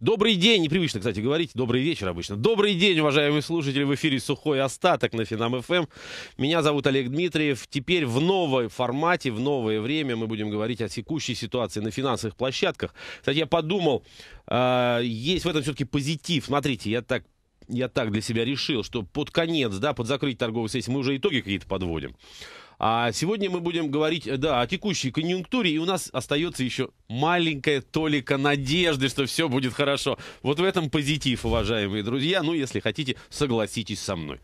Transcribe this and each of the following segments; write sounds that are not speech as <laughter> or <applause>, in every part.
Добрый день, непривычно, кстати, говорить, добрый вечер обычно. Добрый день, уважаемые слушатели, в эфире «Сухой остаток» на Финам-ФМ. Меня зовут Олег Дмитриев. Теперь в новой формате, в новое время мы будем говорить о текущей ситуации на финансовых площадках. Кстати, я подумал, э, есть в этом все-таки позитив. Смотрите, я так я так для себя решил, что под конец, да, под закрыть торговой сессию, мы уже итоги какие-то подводим. А сегодня мы будем говорить, э, да, о текущей конъюнктуре, и у нас остается еще маленькая толика надежды, что все будет хорошо. Вот в этом позитив, уважаемые друзья. Ну, если хотите, согласитесь со мной.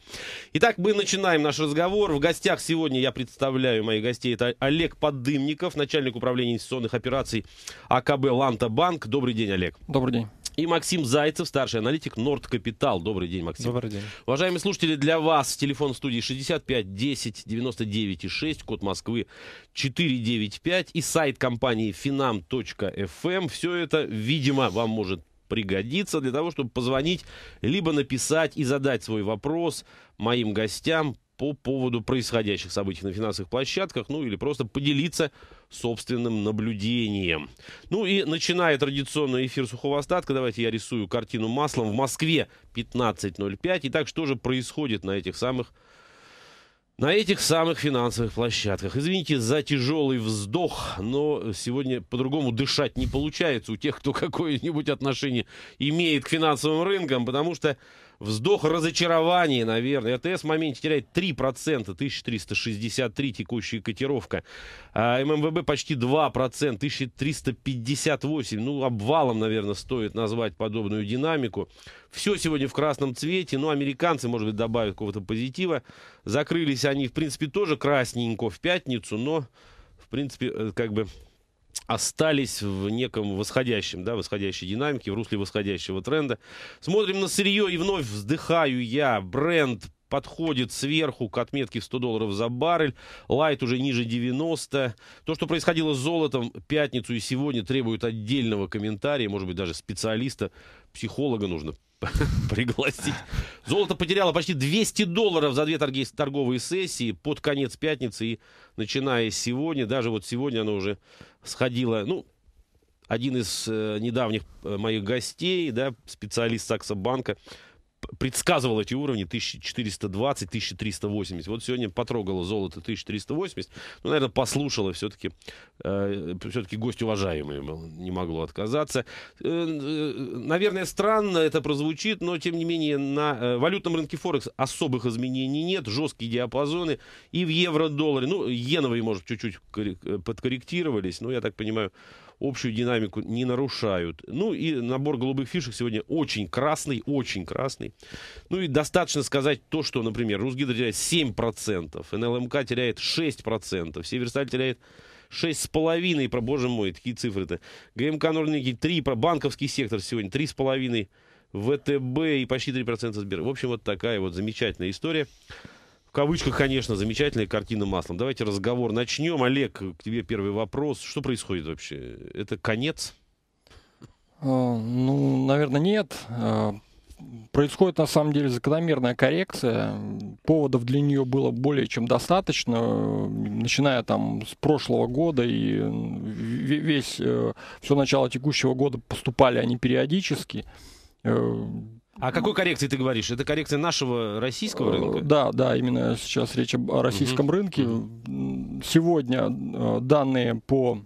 Итак, мы начинаем наш разговор. В гостях сегодня я представляю моих гостей. Это Олег Подымников, начальник управления инвестиционных операций АКБ «Ланта Банк». Добрый день, Олег. Добрый день и Максим Зайцев, старший аналитик Норд Капитал. Добрый день, Максим. Добрый день. Уважаемые слушатели, для вас телефон студии 65 10 99 6, код Москвы 495 и сайт компании finam.fm. Эм. Все это, видимо, вам может пригодиться для того, чтобы позвонить, либо написать и задать свой вопрос моим гостям по поводу происходящих событий на финансовых площадках, ну или просто поделиться собственным наблюдением. Ну и начиная традиционный эфир сухого остатка, давайте я рисую картину маслом. В Москве 15.05. Итак, что же происходит на этих самых на этих самых финансовых площадках. Извините за тяжелый вздох, но сегодня по-другому дышать не получается у тех, кто <laughs> какое-нибудь отношение имеет к финансовым рынкам, потому что Вздох разочарования, наверное. АТС в моменте теряет 3%, 1363 текущая котировка. А ММВБ почти 2%, 1358. Ну, обвалом, наверное, стоит назвать подобную динамику. Все сегодня в красном цвете. Ну, американцы, может быть, добавят какого-то позитива. Закрылись они, в принципе, тоже красненько в пятницу, но, в принципе, э, как бы остались в неком восходящем, да, восходящей динамике, в русле восходящего тренда. Смотрим на сырье и вновь вздыхаю я. Бренд подходит сверху к отметке в 100 долларов за баррель. Лайт уже ниже 90. То, что происходило с золотом пятницу и сегодня, требует отдельного комментария, может быть, даже специалиста, психолога нужно <laughs> пригласить. Золото потеряло почти 200 долларов за две торговые сессии под конец пятницы и начиная с сегодня. Даже вот сегодня оно уже сходило, ну, один из э, недавних э, моих гостей, да, специалист Саксобанка, банка предсказывал эти уровни 1420-1380. Вот сегодня потрогало золото 1380. Ну, наверное, послушало все-таки. Э, все-таки гость уважаемый был. Не могло отказаться. Э, э, наверное, странно это прозвучит, но, тем не менее, на э, валютном рынке Форекс особых изменений нет. Жесткие диапазоны. И в евро-долларе. Ну, иеновые, может, чуть-чуть э, подкорректировались. Но, я так понимаю, общую динамику не нарушают. Ну и набор голубых фишек сегодня очень красный, очень красный. Ну и достаточно сказать то, что, например, Русгидро теряет 7%, НЛМК теряет 6%, Северсталь теряет 6,5, про, боже мой, такие цифры-то. ГМК Норникель 3, про банковский сектор сегодня 3,5, ВТБ и почти 3% Сбер. В общем, вот такая вот замечательная история. В кавычках, конечно, замечательная картина маслом. Давайте разговор начнем. Олег, к тебе первый вопрос. Что происходит вообще? Это конец? А, ну, наверное, нет. А, происходит на самом деле закономерная коррекция. Поводов для нее было более чем достаточно, начиная там с прошлого года и весь э, все начало текущего года поступали они периодически. Э, а какой коррекции ты говоришь? Это коррекция нашего российского э, рынка? Да, да, именно сейчас речь о российском угу. рынке. Сегодня э, данные по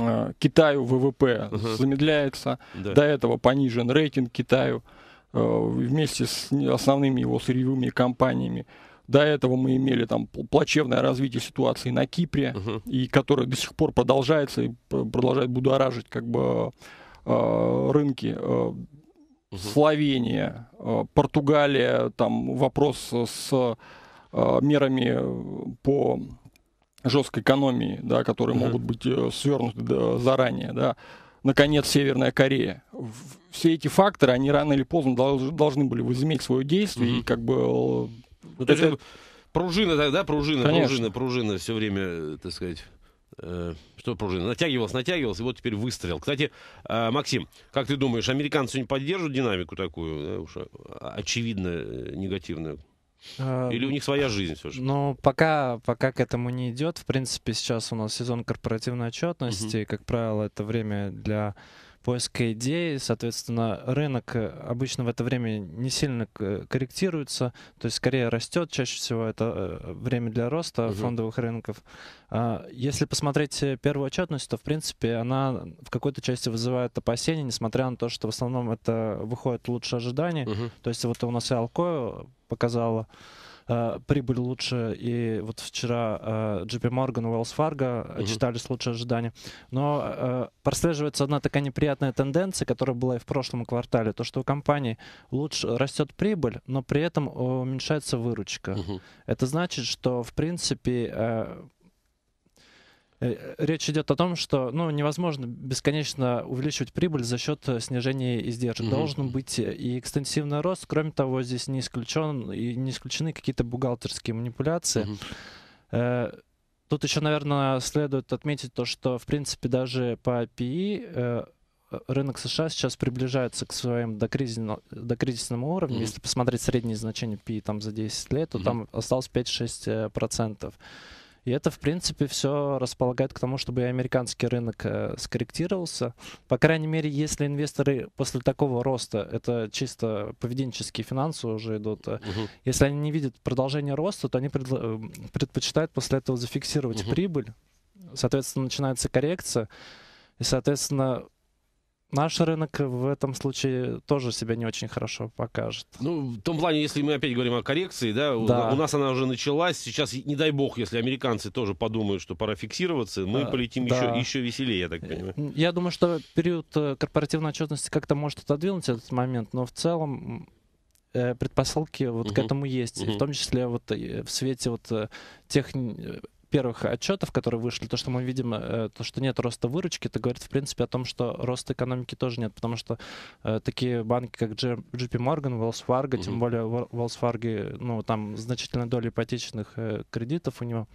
э, Китаю ВВП угу. замедляется. Да. До этого понижен рейтинг Китаю вместе с основными его сырьевыми компаниями. До этого мы имели там плачевное развитие ситуации на Кипре, uh-huh. и которое до сих пор продолжается и продолжает будоражить как бы рынки. Словения, э, Португалия, там вопрос с э, мерами э, по жесткой экономии, да, которые могут быть свернуты заранее, да. Наконец, Северная Корея. Все эти факторы, они рано или поздно должны были возыметь свое действие и как бы... Ну, это... Пружина, да, пружина, Конечно. пружина, пружина все время, так сказать Э, что пружина, натягивалась, натягивалась, и вот теперь выстрел. Кстати, э, Максим, как ты думаешь, американцы не поддержат динамику такую, да, уж э, очевидно негативную? А, Или у них своя жизнь все же? Ну, пока, пока к этому не идет. В принципе, сейчас у нас сезон корпоративной отчетности. Угу. И, как правило, это время для поиска идей. Соответственно, рынок э, обычно в это время не сильно э, корректируется, то есть скорее растет. Чаще всего это э, время для роста угу. фондовых рынков. А, если посмотреть первую отчетность, то, в принципе, она в какой-то части вызывает опасения, несмотря на то, что в основном это выходит лучше ожиданий. Угу. То есть вот у нас и Алко показала э, прибыль лучше, и вот вчера JP Morgan, Wells Fargo отчитались лучше ожидания. Но э, прослеживается одна такая неприятная тенденция, которая была и в прошлом квартале, то, что у компании лучше растет прибыль, но при этом уменьшается выручка. Это значит, что, в принципе, э, Э, э, речь идет о том, что ну, невозможно бесконечно увеличивать прибыль за счет э, снижения издержек. Угу. Должен быть и экстенсивный рост. Кроме того, здесь не, исключен, и не исключены какие-то бухгалтерские манипуляции. Угу. Тут еще, наверное, следует отметить то, что, в принципе, даже по PE рынок США сейчас приближается к своему докризисному, докризисному уровню. Mm-hmm. Если посмотреть средние значения PI там за 10 лет, то mm там осталось 5-6%. И это, в принципе, все располагает к тому, чтобы и американский рынок э, скорректировался. По крайней мере, если инвесторы после такого роста, это чисто поведенческие финансы уже идут, угу. если они не видят продолжения роста, то они э, предпочитают после этого зафиксировать угу. прибыль. Соответственно, начинается коррекция. И, соответственно, наш рынок в этом случае тоже себя не очень хорошо покажет. Ну, в том плане, если мы опять говорим о коррекции, да, да. У, нас она уже началась. Сейчас, не дай бог, если американцы тоже подумают, что пора фиксироваться, мы да, полетим да. Еще, еще веселее, я так э, понимаю. Я думаю, что период э, корпоративной отчетности как-то может отодвинуть этот момент, но в целом э, предпосылки вот угу. к этому есть, угу. в том числе вот в свете вот тех первых отчетов, которые вышли, то, что мы видим, э, то, что нет роста выручки, это говорит, в принципе, о том, что роста экономики тоже нет, потому что э, такие банки, как JP Morgan, Wells Fargo, mm-hmm. тем более Wells Fargo, ну, там значительная доля ипотечных э, кредитов у него,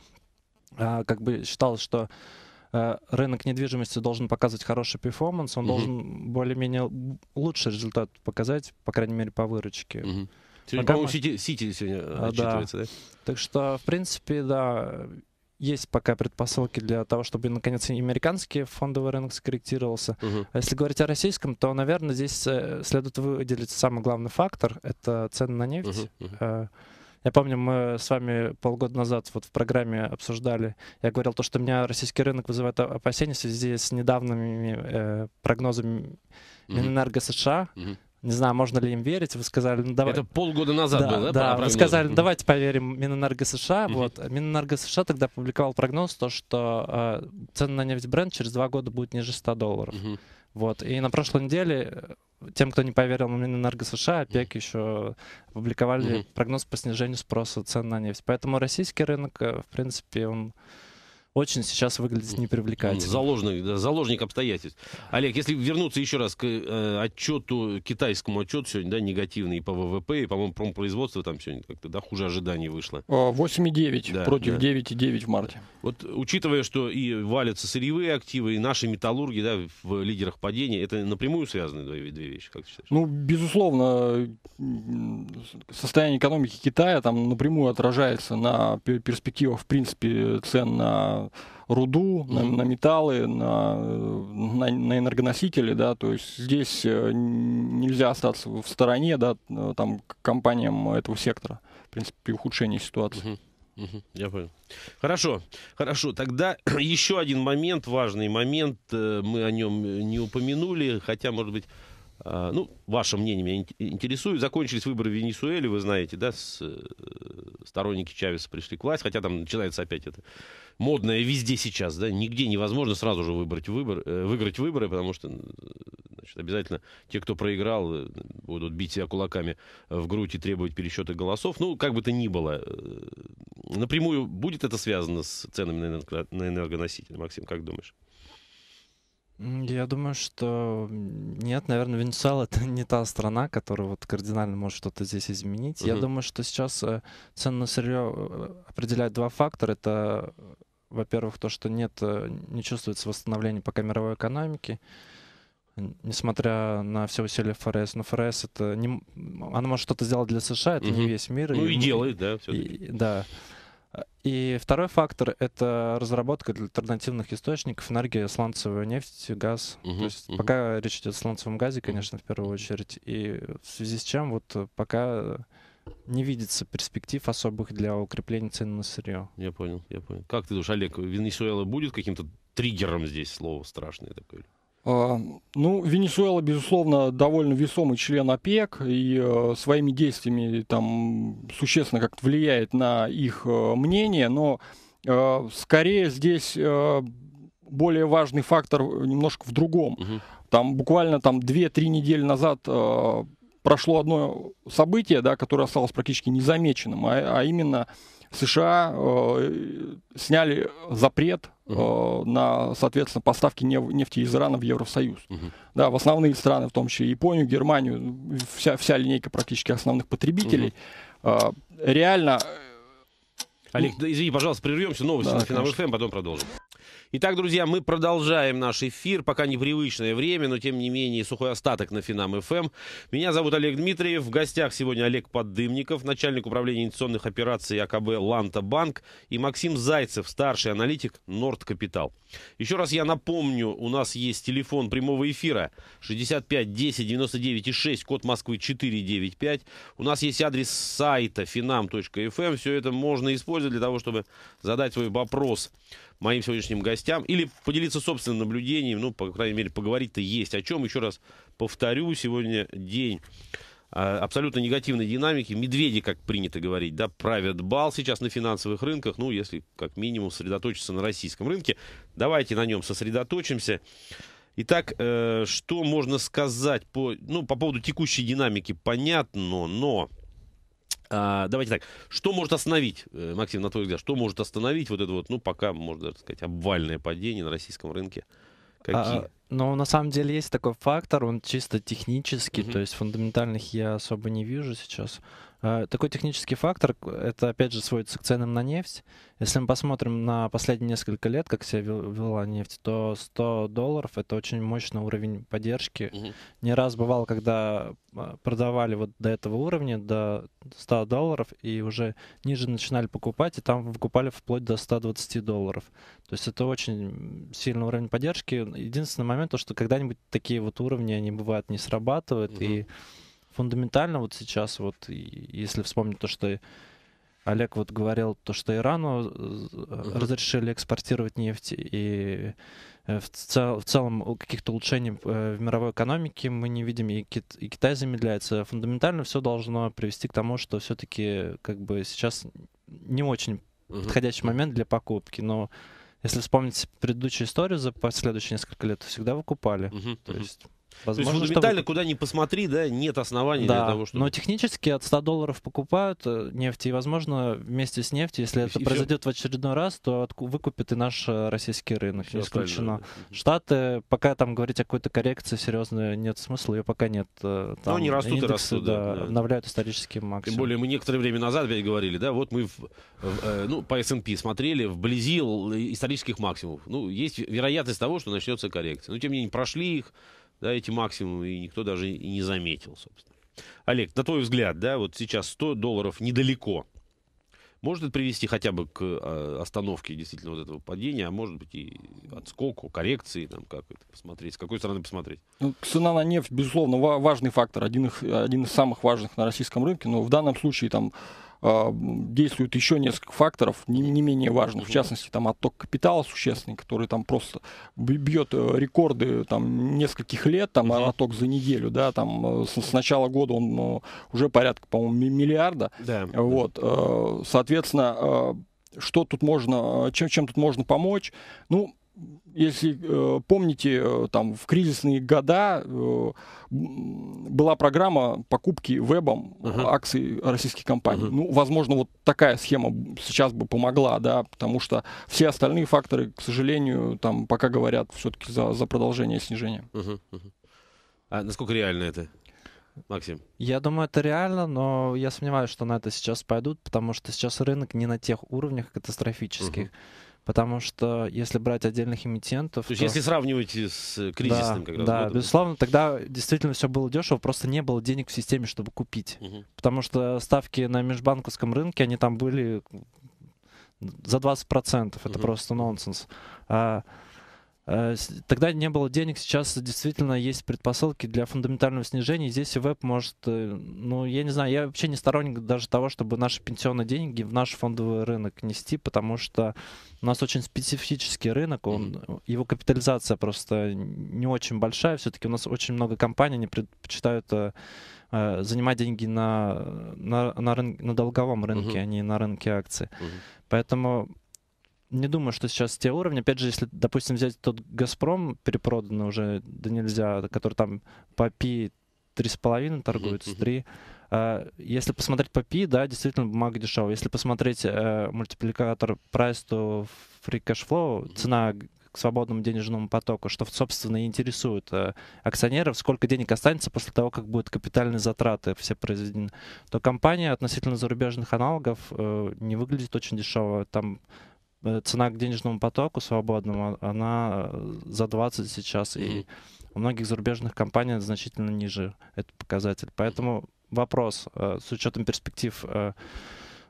э, как бы считалось, что э, рынок недвижимости должен показывать хороший перформанс, он mm-hmm. должен более-менее лучший результат показать, по крайней мере, по выручке. Mm-hmm. Сегодня, по-моему, мы... Сити, Сити сегодня а, отчитывается, да. да? Так что, в принципе, да, есть пока предпосылки для того, чтобы наконец и американский фондовый рынок скорректировался. Угу. А если говорить о российском, то, наверное, здесь э, следует выделить самый главный фактор – это цены на нефть. Угу, угу. Я помню, мы с вами полгода назад вот в программе обсуждали, я говорил то, что у меня российский рынок вызывает опасения в связи с недавними э, прогнозами Минэнерго mm-hmm. США, mm-hmm не знаю, можно ли им верить, вы сказали, ну давай. Это полгода назад да, было, да? Да, вы сказали, ну, давайте поверим Минэнерго США. Угу. Вот. Минэнерго США тогда публиковал прогноз, то, что э, цена на нефть бренд через два года будет ниже 100 долларов. Угу. Вот. И на прошлой неделе э, тем, кто не поверил Минэнерго США, ОПЕК mm-hmm. еще опубликовали mm-hmm. прогноз по снижению спроса цен на нефть. Поэтому российский рынок, э, в принципе, он очень сейчас выглядит непривлекательно. Заложник, да, заложник обстоятельств. Олег, если вернуться еще раз к э, отчету, китайскому отчету сегодня, да, негативный и по ВВП, и, по-моему, промпроизводство там сегодня как-то, да, хуже ожиданий вышло. 8,9 э, да, против да. 9,9 в марте. Вот учитывая, что и валятся сырьевые активы, и наши металлурги, да, в лидерах падения, это напрямую связаны две, две вещи, как ты считаешь? Ну, безусловно, состояние экономики Китая там напрямую отражается на перспективах, в принципе, цен на руду, mm-hmm. на, на металлы, на, на, на энергоносители, да, то есть здесь э, нельзя остаться в стороне, да, э, там, компаниям этого сектора, в принципе, при ухудшении ситуации. Mm-hmm. я понял. Хорошо, хорошо. Тогда <clears throat> еще один момент, важный момент, э, мы о нем не упомянули, хотя, может быть, а, ну, ваше мнение меня интересует. Закончились выборы в Венесуэле, вы знаете, да, с, э, сторонники Чавеса пришли к власти, хотя там начинается опять это модное везде сейчас, да, нигде невозможно сразу же выбрать выбор, э, выиграть выборы, потому что значит, обязательно те, кто проиграл, э, будут бить себя кулаками в грудь и требовать пересчета голосов. Ну, как бы то ни было, напрямую будет это связано с ценами на энергоносители, Максим, как думаешь? Я думаю, что нет, наверное, Венесуэла это <laughs> не та страна, которая вот кардинально может что-то здесь изменить. Угу. Я думаю, что сейчас э, цену на сырье э, определяют два фактора. Это, во-первых, то, что нет, э, не чувствуется восстановление пока мировой экономики, несмотря на все усилия ФРС. Но ФРС это не, она может что-то сделать для США, это угу. не весь мир. Ну и, и делает, мы, да, все-таки. И, да. И второй фактор — это разработка для альтернативных источников энергии, сланцевая нефть, газ. uh -huh, То есть Uh -huh. пока речь идет о сланцевом газе, конечно, в первую очередь. И в связи с чем вот пока не видится перспектив особых для укрепления цен на сырье. Я понял, я понял. Как ты думаешь, Олег, Венесуэла будет каким-то триггером здесь, слово страшное такое? А, ну, Венесуэла, безусловно, довольно весомый член ОПЕК и э, своими действиями там существенно как-то влияет на их э, мнение, но э, скорее здесь э, более важный фактор немножко в другом. Угу. Там буквально там 2-3 недели назад э, прошло одно событие, да, которое осталось практически незамеченным, а, а именно США э, сняли запрет э, на, соответственно, поставки неф- нефти из Ирана в Евросоюз. Угу. Да, в основные страны, в том числе Японию, Германию, вся, вся линейка практически основных потребителей. Угу. Э, реально... Э, Олег, извини, пожалуйста, прервемся, новости да, на Финам-ФМ, потом продолжим. Итак, друзья, мы продолжаем наш эфир. Пока непривычное время, но тем не менее сухой остаток на Финам ФМ. Эм. Меня зовут Олег Дмитриев. В гостях сегодня Олег Поддымников, начальник управления инвестиционных операций АКБ «Ланта Банк» и Максим Зайцев, старший аналитик «Норд Капитал». Еще раз я напомню, у нас есть телефон прямого эфира 65 10 99 6, код Москвы 495. У нас есть адрес сайта finam.fm. Эм. Все это можно использовать для того, чтобы задать свой вопрос моим сегодняшним гостям. Или поделиться собственным наблюдением, ну, по крайней мере, поговорить-то есть. О чем, еще раз повторю, сегодня день а, абсолютно негативной динамики. Медведи, как принято говорить, да, правят бал сейчас на финансовых рынках. Ну, если как минимум сосредоточиться на российском рынке. Давайте на нем сосредоточимся. Итак, э, что можно сказать по, ну, по поводу текущей динамики, понятно, но а, давайте так, что может остановить, э, Максим, на твой взгляд, что может остановить вот это вот, ну, пока, можно даже сказать, обвальное падение на российском рынке? А, Какие? А, но на самом деле есть такой фактор, он чисто технический, mm-hmm. то есть фундаментальных я особо не вижу сейчас. А, такой технический фактор, это опять же сводится к ценам на нефть. Если мы посмотрим на последние несколько лет, как себя вела нефть, то 100 долларов это очень мощный уровень поддержки. Mm-hmm. Не раз бывало, когда а, продавали вот до этого уровня, до 100 долларов, и уже ниже начинали покупать, и там выкупали вплоть до 120 долларов. То есть это очень сильный уровень поддержки. Единственный момент, момент, то, что когда-нибудь такие вот уровни, они бывают, не срабатывают, угу. и фундаментально вот сейчас вот, если вспомнить то, что Олег вот говорил, то, что Ирану uh разрешили экспортировать нефть, и э, в, цел, в целом каких-то улучшений э, в мировой экономике мы не видим, и, Кит, и Китай замедляется. Фундаментально все должно привести к тому, что все-таки как бы сейчас не очень uh подходящий момент для покупки, но если вспомнить предыдущую историю за последующие несколько лет, всегда выкупали. Угу, То угу. есть Возможно, То есть фундаментально, чтобы... куда ни посмотри, да, нет оснований да, для того, чтобы... но технически от 100 долларов покупают э, нефть, и, возможно, вместе с нефтью, если и, это и произойдет в очередной раз, то выкупит и наш э, российский рынок, все не исключено. Остальное, Штаты, пока там говорить о какой-то коррекции серьезной нет смысла, ее пока нет. Э, там но они растут индексы, и растут, да, да. Обновляют исторические максимумы. Тем более, мы некоторое время назад ведь говорили, да, вот мы в, в, ну, по S&P смотрели вблизи исторических максимумов. Ну, есть вероятность того, что начнется коррекция. Но, тем не менее, прошли их, да, эти максимумы и никто даже и не заметил, собственно. Олег, на твой взгляд, да, вот сейчас 100 долларов недалеко. Может это привести хотя бы к а, остановке действительно вот этого падения, а может быть и отскоку, коррекции, там, как это посмотреть, с какой стороны посмотреть? Ну, цена на нефть, безусловно, важный фактор, один, их, один из самых важных на российском рынке, но в данном случае там а, действует еще несколько факторов, не, не менее важных, в частности, там отток капитала существенный, который там просто бьет э, рекорды там нескольких лет, там uh отток за неделю, да, там э, с, с начала года он э, уже порядка, по-моему, миллиарда, да. вот, соответственно, что тут можно, чем, чем тут можно помочь? Ну, если э, помните, э, там в кризисные года э, была программа покупки вебом uh-huh. акций российских компаний. Uh-huh. Ну, возможно, вот такая схема сейчас бы помогла, да, потому что все остальные факторы, к сожалению, там пока говорят все-таки за, за продолжение снижения. Uh-huh. Uh-huh. А насколько реально это? Максим? Я думаю, это реально, но я сомневаюсь, что на это сейчас пойдут, потому что сейчас рынок не на тех уровнях катастрофических. Uh-huh потому что если брать отдельных эмитентов... То, то... если сравнивать с э, кризисным да, как раз Да, годом. безусловно, тогда действительно все было дешево, просто не было денег в системе, чтобы купить. Угу. Потому что ставки на межбанковском рынке, они там были за 20%, это угу. просто нонсенс. А Э, тогда не было денег, сейчас действительно есть предпосылки для фундаментального снижения. Здесь и веб может, э, ну, я не знаю, я вообще не сторонник даже того, чтобы наши пенсионные деньги в наш фондовый рынок нести, потому что у нас очень специфический рынок, он, его капитализация просто не очень большая, все-таки у нас очень много компаний, они предпочитают э, занимать деньги на, на, на, рын, на долговом рынке, uh-huh. а не на рынке акций. Uh-huh. Поэтому не думаю, что сейчас те уровни. Опять же, если, допустим, взять тот «Газпром», перепроданный уже, да нельзя, который там по пи 3,5 торгуется, три. А, если посмотреть по пи, да, действительно бумага дешевая. Если посмотреть э, мультипликатор price to free cash flow, цена к свободному денежному потоку, что, собственно, и интересует э, акционеров, сколько денег останется после того, как будут капитальные затраты все произведены, то компания относительно зарубежных аналогов э, не выглядит очень дешево. Там Э, цена к денежному потоку свободному, а, она э, за 20 сейчас, mm-hmm. и у многих зарубежных компаний значительно ниже этот показатель. Поэтому вопрос э, с учетом перспектив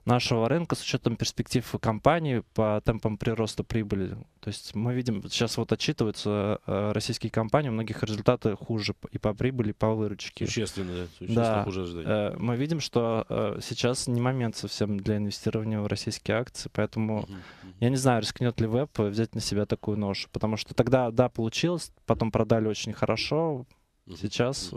нашего рынка с учетом перспектив компании по темпам прироста прибыли. То есть мы видим, сейчас вот отчитываются э, российские компании, у многих результаты хуже и по прибыли, и по выручке. Существенно, да, существенно да. хуже ожиданий. Э, мы видим, что э, сейчас не момент совсем для инвестирования в российские акции, поэтому я не знаю, рискнет ли веб взять на себя такую нож, потому что тогда, да, получилось, потом продали очень хорошо, сейчас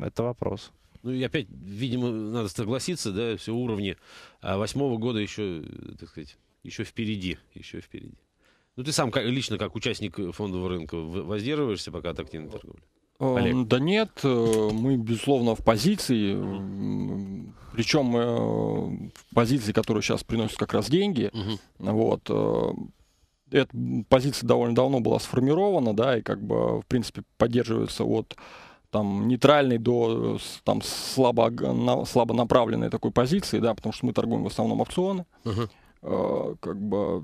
это вопрос. Ну и опять, видимо, надо согласиться, да, все уровни. А восьмого года еще, так сказать, еще впереди, еще впереди. Ну ты сам как, лично как участник фондового рынка воздерживаешься пока от активной торговли? Э, Олег. Да нет, э, мы, безусловно, в позиции, угу. Э, причем э, в позиции, которая сейчас приносит как раз деньги. Угу. Вот, эта позиция довольно давно была сформирована, да, и как бы, в принципе, поддерживается от там нейтральной до э, там слабо, на, слабо направленной такой позиции, да, потому что мы торгуем в основном опционы. Uh-huh. Э, как бы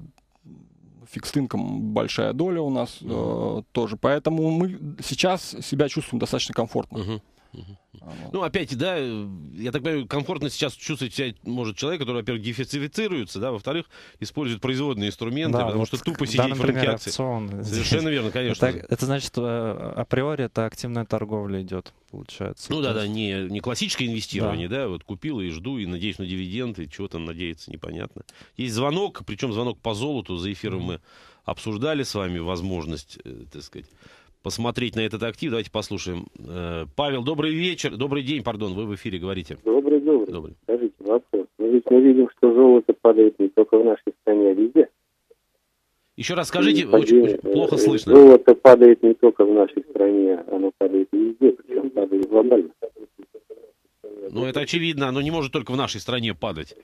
фикстинком большая доля у нас uh-huh. тоже. Поэтому мы сейчас себя чувствуем достаточно комфортно. Uh-huh. Uh-huh. Ну, опять, да, я так понимаю, комфортно сейчас чувствует себя может человек, который, во-первых, дифицируется, да, во-вторых, использует производные инструменты, да, потому вот, что тупо сидеть да, в рынке акций. Опцион. Совершенно верно, <laughs> конечно. Это, это значит, э, априори это активная торговля идет, получается. Ну да, да, не, не классическое инвестирование, да. да, вот купил и жду, и надеюсь на дивиденды, чего там надеяться, непонятно. Есть звонок, причем звонок по золоту, за эфиром mm мы обсуждали с вами возможность, э, так сказать, посмотреть на этот актив. Давайте послушаем. Э, Павел, добрый вечер. Добрый день, пардон, вы в эфире говорите. Добрый, добрый. добрый. Скажите, вопрос. Мы ведь мы видим, что золото падает не только в нашей стране, а везде. Еще раз скажите, очень, очень плохо э, слышно. Золото падает не только в нашей стране, оно падает везде, причем падает глобально. Ну, это очевидно, оно не может только в нашей стране падать.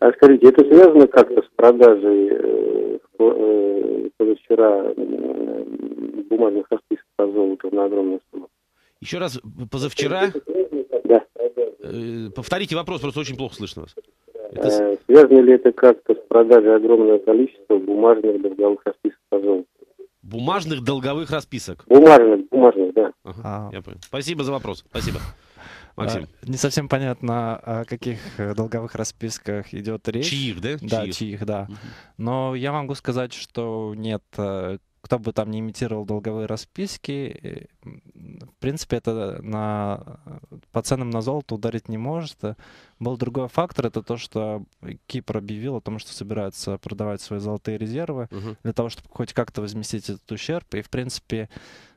А скажите, это связано как-то с продажей э, позавчера бумажных расписок? золота на огромную сумму. Еще раз, позавчера... Ну, да. Э, повторите вопрос, просто очень плохо слышно вас. Это... Э, связано ли это как-то с продажей огромного количества бумажных долговых расписок по золоту? Бумажных долговых расписок? Бумажных, бумажных, да. Ага, а. я понял. Спасибо за вопрос, спасибо. А, Максим. А, не совсем понятно, о каких э, долговых расписках идет речь. Чьих, да? Да, чьих, чьих да. Угу. Но я могу сказать, что нет кто бы там не имитировал долговые расписки, э, в принципе, это э, на, э, по ценам на золото ударить не может. Был другой фактор, это то, что Кипр объявил о том, что собирается продавать свои золотые резервы угу. для того, чтобы хоть как-то возместить этот ущерб. И, в принципе,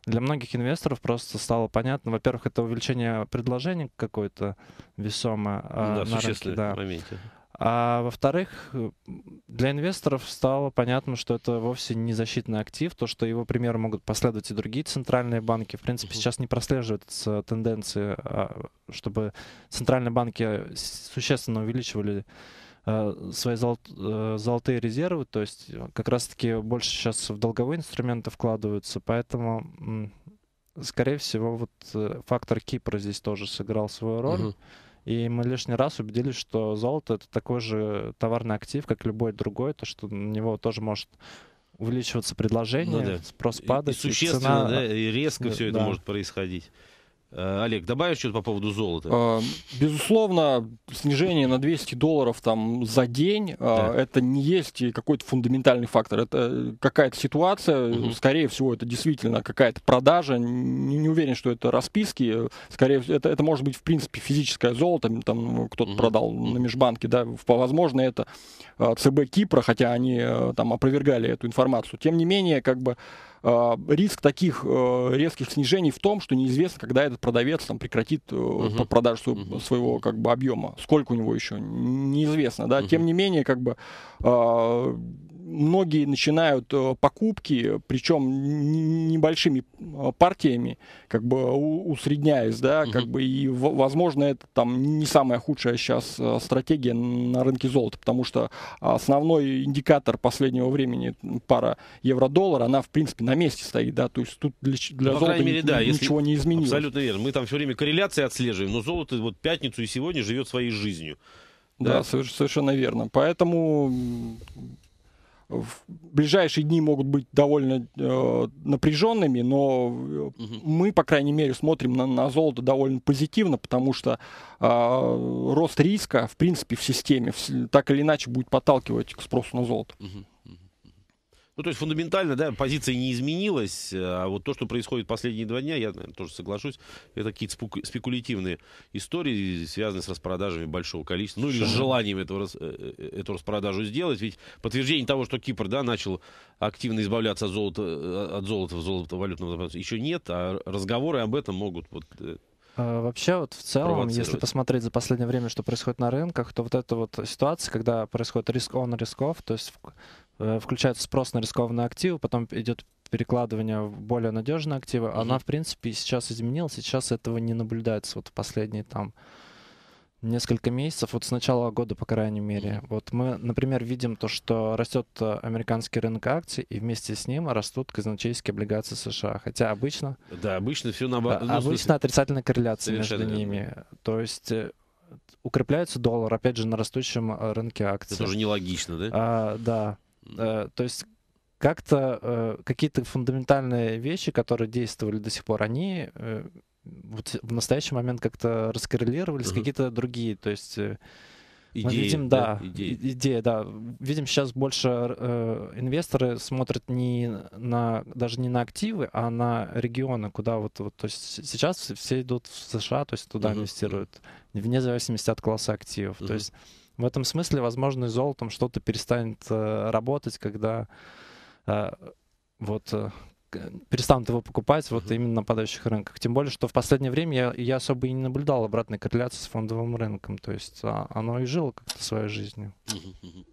для многих инвесторов просто стало понятно, во-первых, это увеличение предложения какое-то весомое. А, да, на рынке, да. А во-вторых, э, для инвесторов стало понятно, что это вовсе не защитный актив, то, что его примеру могут последовать и другие центральные банки. В принципе, uh-huh. сейчас не прослеживается тенденция, а, чтобы центральные банки существенно увеличивали а, свои э, золотые резервы, то есть э, как раз-таки больше сейчас в долговые инструменты вкладываются, поэтому, скорее всего, вот фактор Кипра здесь тоже сыграл свою роль. Uh-huh. И мы лишний раз убедились, что золото — это такой же товарный актив, как любой другой, то, что на него тоже может увеличиваться предложение, ну, да. спрос падать. И, и существенно, и цена... да, и резко да, все это да. может происходить. Э, Олег, добавишь что-то по поводу золота? Э, безусловно, снижение на 200 долларов там за день, э, да. это не есть какой-то фундаментальный фактор, это какая-то ситуация, угу. скорее всего, это действительно какая-то продажа, не, не уверен, что это расписки, скорее всего, это, это может быть, в принципе, физическое золото, там ну, кто-то угу. продал на межбанке, да, возможно, это ЦБ Кипра, хотя они там опровергали эту информацию, тем не менее, как бы Э, риск таких э, резких снижений в том, что неизвестно, когда этот продавец там прекратит угу. продажу угу. своего как бы объема, сколько у него еще неизвестно, да. Угу. Тем не менее, как бы а, многие начинают э, покупки, причем небольшими э, партиями, как бы усредняясь, да, как бы и, возможно, это там не самая худшая сейчас э, стратегия на рынке золота, потому что основной индикатор последнего времени пара евро-доллар, она, в принципе, на месте стоит, да, то есть тут для, для ну, золота мере, ни, да, ничего если... не изменилось. Абсолютно верно. Мы там все время корреляции отслеживаем, но золото вот пятницу и сегодня живет своей жизнью. Да, да совершенно верно. Поэтому в ближайшие дни могут быть довольно э, напряженными, но угу. мы, по крайней мере, смотрим на, на золото довольно позитивно, потому что э, рост риска, в принципе, в системе в, так или иначе будет подталкивать к спросу на золото. Угу. Ну, то есть фундаментально, да, позиция не изменилась, а вот то, что происходит последние два дня, я, наверное, тоже соглашусь, это какие-то спекулятивные истории, связанные с распродажами большого количества, ну, или с желанием этого, э, э, эту распродажу сделать, ведь подтверждение того, что Кипр, да, начал активно избавляться от золота, от золота в золотовалютном еще нет, а разговоры об этом могут вот э, а Вообще, вот в целом, если посмотреть за последнее время, что происходит на рынках, то вот эта вот ситуация, когда происходит риск он рисков, то есть Э, включается спрос на рискованные активы, потом идет перекладывание в более надежные активы. Она, в принципе, сейчас изменилась, сейчас этого не наблюдается вот в последние там несколько месяцев, вот с начала года, по крайней мере. Вот мы, например, видим то, что растет э, американский рынок акций, и вместе с ним растут казначейские облигации США. Хотя обычно... Да, обычно все наоборот. ну, обычно отрицательная корреляция между ними. Верно. То есть э, укрепляется доллар, опять же, на растущем рынке акций. Это тоже нелогично, да? А, да. Э, то есть как-то э, какие-то фундаментальные вещи, которые действовали до сих пор, они э, вот в настоящий момент как-то раскоррелировались, угу. какие-то другие, то есть идеи, мы видим, да, да идеи. идея, да, видим сейчас больше э, инвесторы смотрят не на даже не на активы, а на регионы, куда вот, вот то есть сейчас все идут в США, то есть туда uh инвестируют вне зависимости от класса активов, uh то есть в этом смысле, возможно, и золотом что-то перестанет э, работать, когда э, вот э, перестанут его покупать вот mm-hmm. именно на падающих рынках. Тем более, что в последнее время я, я особо и не наблюдал обратной корреляции с фондовым рынком. То есть а, оно и жило как-то своей жизнью. Mm-hmm.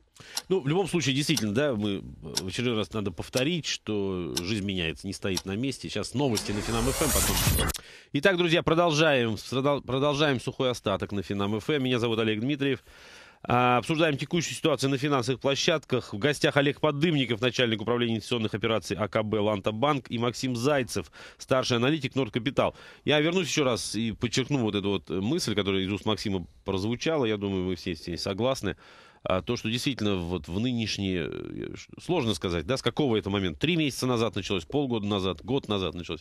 Ну, в любом случае, действительно, да, мы в очередной раз надо повторить, что жизнь меняется, не стоит на месте. Сейчас новости на Финам ФМ, эм, потом. Итак, друзья, продолжаем, продолжаем сухой остаток на Финам ФМ. Эм. Меня зовут Олег Дмитриев. А, обсуждаем текущую ситуацию на финансовых площадках. В гостях Олег Подымников, начальник управления инвестиционных операций АКБ «Ланта Банк» и Максим Зайцев, старший аналитик «Норд Капитал». Я вернусь еще раз и подчеркну вот эту вот мысль, которая из уст Максима прозвучала. Я думаю, мы все с ней согласны. А, то, что действительно вот в нынешние, э, э, сложно сказать, да, с какого это момента, три месяца назад началось, полгода назад, год назад началось,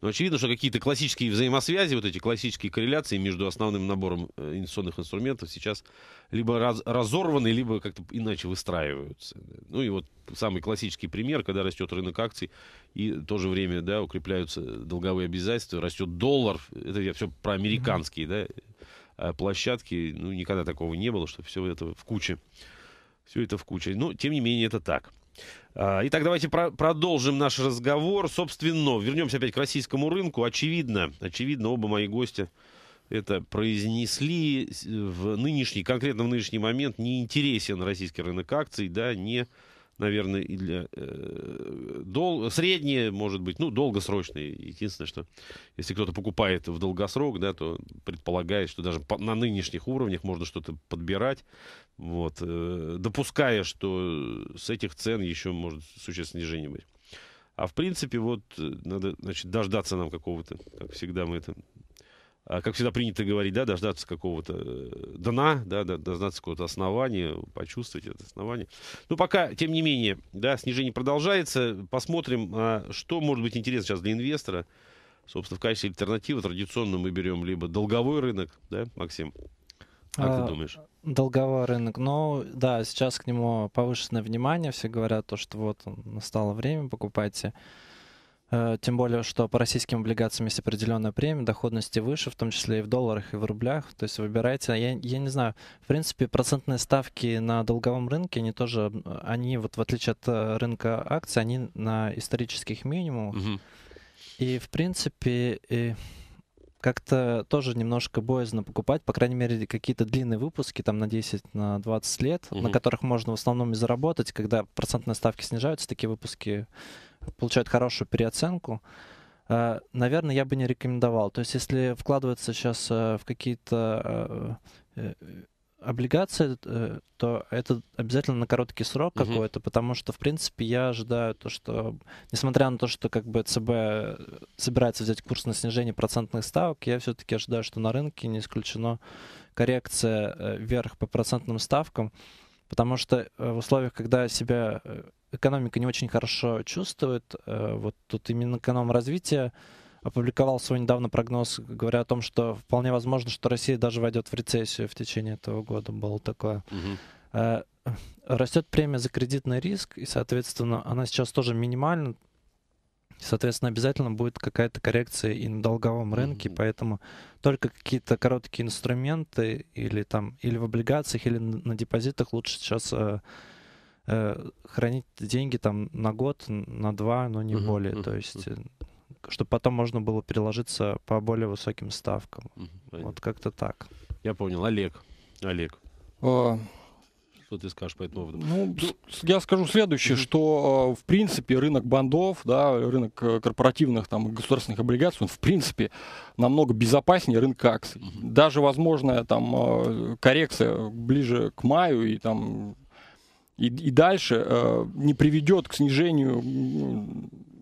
но очевидно, что какие-то классические взаимосвязи, вот эти классические корреляции между основным набором э, инвестиционных инструментов сейчас либо раз, разорваны, либо как-то иначе выстраиваются. Ну и вот самый классический пример, когда растет рынок акций, и в то же время, да, укрепляются долговые обязательства, растет доллар, это я все про американские, да, Э, площадки. Ну, никогда такого не было, что все это в куче. Все это в куче. Но, ну, тем не менее, это так. А, итак, давайте про продолжим наш разговор. Собственно, вернемся опять к российскому рынку. Очевидно, очевидно, оба мои гости это произнесли в нынешний, конкретно в нынешний момент, не интересен российский рынок акций, да, не наверное, и для э, дол... средние, может быть, ну, долгосрочные. Единственное, что если кто-то покупает в долгосрок, да, то предполагает, что даже по... на нынешних уровнях можно что-то подбирать, вот, э, допуская, что с этих цен еще может существенное снижение быть. А в принципе, вот э, надо, значит, дождаться нам какого-то, как всегда мы это а, как всегда принято говорить, да, дождаться какого-то э, дна, да, дождаться какого-то основания, почувствовать это основание. Но ну, пока, тем не менее, да, снижение продолжается. Посмотрим, а, что может быть интересно сейчас для инвестора. Собственно, в качестве альтернативы традиционно мы берем либо долговой рынок, да, Максим? Как ты а, думаешь? Долговой рынок. Ну, да, сейчас к нему повышенное внимание. Все говорят, то, что вот настало время, покупать. Э, тем более, что по российским облигациям есть определенная премия, доходности выше, в том числе и в долларах, и в рублях. То есть выбирайте. Я, я не знаю, в принципе, процентные ставки на долговом рынке, они тоже, они вот в отличие от э, рынка акций, они на исторических минимумах. Угу. И, в принципе, и как-то тоже немножко боязно покупать, по крайней мере, какие-то длинные выпуски, там на 10, на 20 лет, угу. на которых можно в основном и заработать, когда процентные ставки снижаются, такие выпуски получают хорошую переоценку, э, наверное, я бы не рекомендовал. То есть, если вкладываться сейчас э, в какие-то э, облигации, то это обязательно на короткий срок угу. какой-то, потому что, в принципе, я ожидаю то, что, несмотря на то, что как бы ЦБ собирается взять курс на снижение процентных ставок, я все-таки ожидаю, что на рынке не исключено коррекция вверх по процентным ставкам. Потому что э, в условиях, когда себя э, экономика не очень хорошо чувствует, э, вот тут именно эконом развития опубликовал свой недавно прогноз, говоря о том, что вполне возможно, что Россия даже войдет в рецессию в течение этого года. Было такое. Угу. Растет премия за кредитный риск, и, соответственно, она сейчас тоже минимальна, Соответственно, обязательно будет какая-то коррекция и на долговом рынке, mm-hmm. поэтому только какие-то короткие инструменты или там или в облигациях, или на депозитах лучше сейчас э, э, хранить деньги там на год, на два, но не mm-hmm. более. То есть э, чтобы потом можно было переложиться по более высоким ставкам. Mm-hmm. Вот как-то так. Я понял. Олег. Олег. О, что ты скажешь по этому поводу? Ну, я скажу следующее, что, э, в принципе, рынок бандов, да, рынок э, корпоративных там, государственных облигаций, он, в принципе, намного безопаснее рынка акций. Даже возможная там э, коррекция ближе к маю и там и, и дальше не приведет к снижению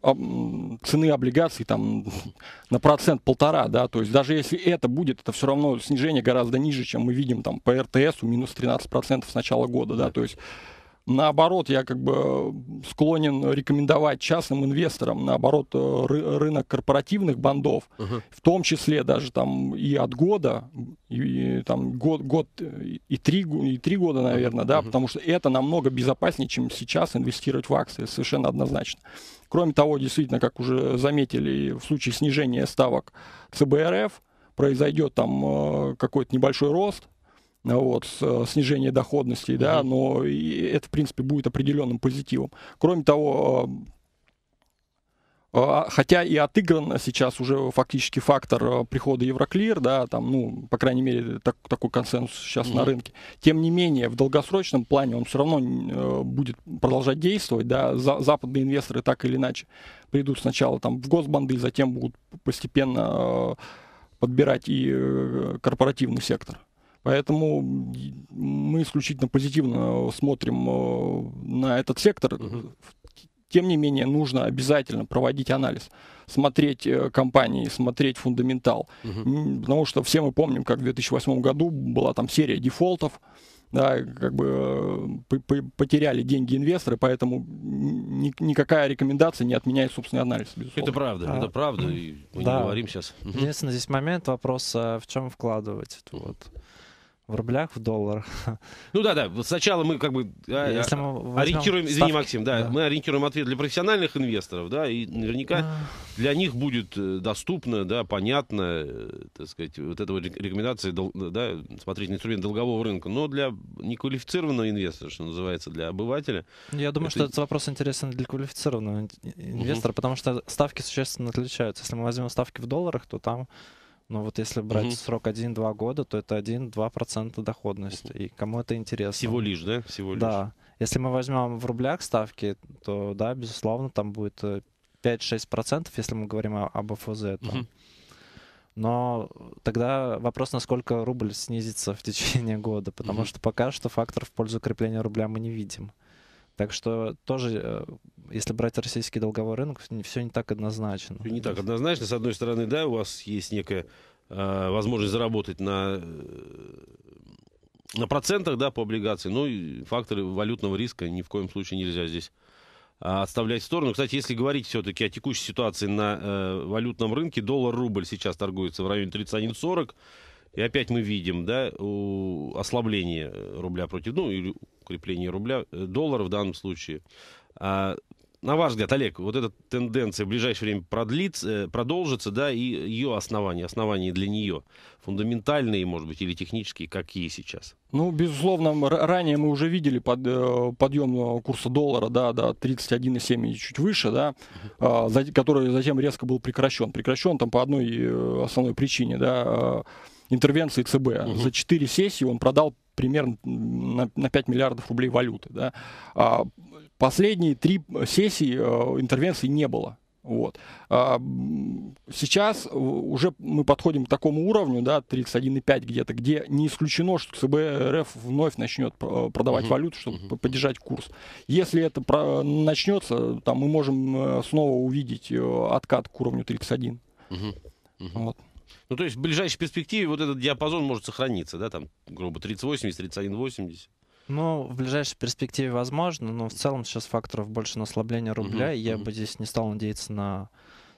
цены облигаций там на процент полтора, да, то есть даже если это будет, это все равно снижение гораздо ниже, чем мы видим там по у минус 13% с начала года, да, то есть наоборот, я как бы э, склонен рекомендовать частным инвесторам, наоборот, э, ры рынок корпоративных бандов, uh-huh. в том числе даже там и от года, и, и там год, год э, и три, и три года, наверное, uh-huh. да, потому что это намного безопаснее, чем сейчас инвестировать в акции, совершенно однозначно. Кроме того, действительно, как уже заметили, в случае снижения ставок ЦБРФ произойдет там какой-то небольшой рост, вот, э, снижение доходности, mm-hmm. да, но это, в принципе, будет определенным позитивом. Кроме того, а, а, Хотя и отыгран сейчас уже фактически фактор э, прихода Евроклир, да, там, ну, по крайней мере, так, такой консенсус сейчас mm-hmm. на рынке. Тем не менее, в долгосрочном плане он все равно э, будет продолжать действовать, да, западные инвесторы так или иначе придут сначала там в госбанды, затем будут постепенно подбирать и корпоративный сектор. Поэтому мы исключительно позитивно смотрим э, на этот сектор. Тем не менее, нужно обязательно проводить анализ, смотреть э, компании, смотреть фундаментал. Потому что все мы помним, как в 2008 году была там серия дефолтов, да, как бы э, потеряли деньги инвесторы, поэтому ни никакая рекомендация не отменяет собственный анализ. Безусловно. Это правда, а, это правда, и мы да. не говорим сейчас. Единственный здесь момент, вопрос, а в чем вкладывать. Вот. В рублях, в долларах. <laughs> Ну да, да. Сначала мы как бы э, Если э, мы ориентируем, ставки, извини, Максим, да, да, мы ориентируем ответ для профессиональных инвесторов, да, и наверняка а... для них будет э, доступно, да, понятно, так сказать, вот эта рекомендация, да, смотреть на инструмент долгового рынка. Но для неквалифицированного инвестора, что называется, для обывателя. Я думаю, это... что этот вопрос интересен для квалифицированного инвестора, угу. потому что ставки существенно отличаются. Если мы возьмем ставки в долларах, то там но вот если брать угу. срок 1-2 года, то это 1-2% доходность. Угу. И кому это интересно? Всего лишь, да? Всего лишь. Да. Если мы возьмем в рублях ставки, то да, безусловно, там будет 5-6%, э, если мы говорим о, об ФОЗ. Угу. Но тогда вопрос, насколько рубль снизится в течение года, потому угу. что пока что фактор в пользу укрепления рубля мы не видим. Так что тоже, э, если брать российский долговой рынок, все не так однозначно. не так однозначно. С одной стороны, да, у вас есть некая э, возможность заработать на, э, на процентах да, по облигации, но ну и факторы валютного риска ни в коем случае нельзя здесь а, отставлять в сторону. Кстати, если говорить все-таки о текущей ситуации на э, валютном рынке, доллар-рубль сейчас торгуется в районе 31.40. И опять мы видим, да, ослабление рубля против, ну, или укрепление рубля, э, доллара в данном случае. А, на ваш взгляд, Олег, вот эта тенденция в ближайшее время продлится, э, продолжится, да, и ее основания, основания для нее, фундаментальные, может быть, или технические, какие сейчас? Ну, безусловно, ранее мы уже видели под, э, подъем курса доллара, да, до 31,7 и чуть выше, да, а, который затем резко был прекращен. Прекращен там по одной основной причине, да, а, интервенции ЦБ. Угу. За 4 сессии он продал примерно на, на 5 миллиардов рублей валюты. Да. А последние три сессии э, интервенций не было. Вот. А, сейчас уже мы подходим к такому уровню, да, 31,5 где-то, где не исключено, что ЦБ РФ вновь начнет э, продавать uh-huh. валюту, чтобы uh-huh. поддержать курс. Если это начнется, там мы можем э, снова увидеть откат к уровню 31. Uh-huh. Uh-huh. Вот. Ну, то есть в ближайшей перспективе вот этот диапазон может сохраниться, да, там, грубо, 3080, 3180. Ну, в ближайшей перспективе возможно, но в целом сейчас факторов больше на ослабление рубля, uh-huh, и я uh-huh. бы здесь не стал надеяться на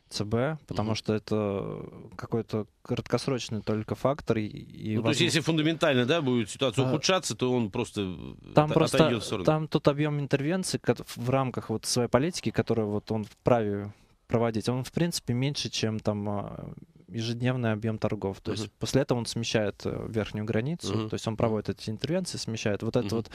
ЦБ, потому uh-huh. что это какой-то краткосрочный только фактор. И, и ну, возможно... То есть если фундаментально да, будет ситуация uh, ухудшаться, то он просто э, там от, просто в сторону. Там тот объем интервенций в рамках вот своей политики, которую вот он вправе проводить, он, в принципе, меньше, чем там а, ежедневный объем торгов. То uh-huh. есть после этого он смещает э, верхнюю границу, uh-huh. то есть он проводит эти интервенции, смещает вот uh-huh. этот вот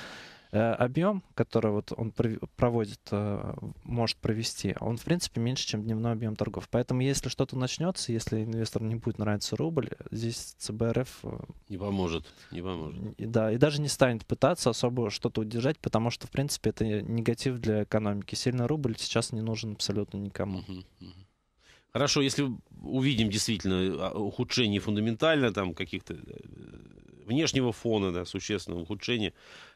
э, объем, который вот он проводит, э, может провести, он, в принципе, меньше, чем дневной объем торгов. Поэтому, если что-то начнется, если инвестор не будет нравиться рубль, здесь ЦБРФ... Не поможет, не поможет. Да, и даже не станет пытаться особо что-то удержать, потому что, в принципе, это негатив для экономики. Сильный рубль сейчас не нужен абсолютно никому. Uh-huh, uh-huh. Хорошо, если увидим действительно а, ухудшение фундаментально, там каких-то э, внешнего фона, да, существенного ухудшения,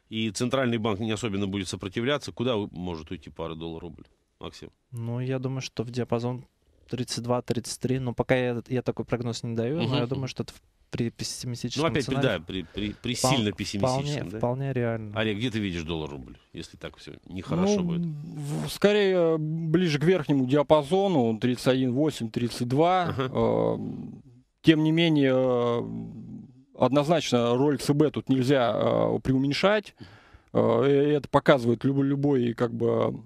и центральный банк не особенно будет сопротивляться, куда может уйти пара доллар-рубль, Максим? Ну, я думаю, что в диапазон 32-33, но пока я, я такой прогноз не даю, угу. но я думаю, что это при пессимистическом Ну, опять, сценарии, да, при, при, при впол- сильно пессимистическом. Вполне, да? вполне реально. Олег, где ты видишь доллар-рубль, если так все нехорошо ну, будет? В, скорее, э, ближе к верхнему диапазону, 31,8, 32. Ага. Э, тем не менее, э, однозначно роль ЦБ тут нельзя преуменьшать. Это показывает любой, любой как бы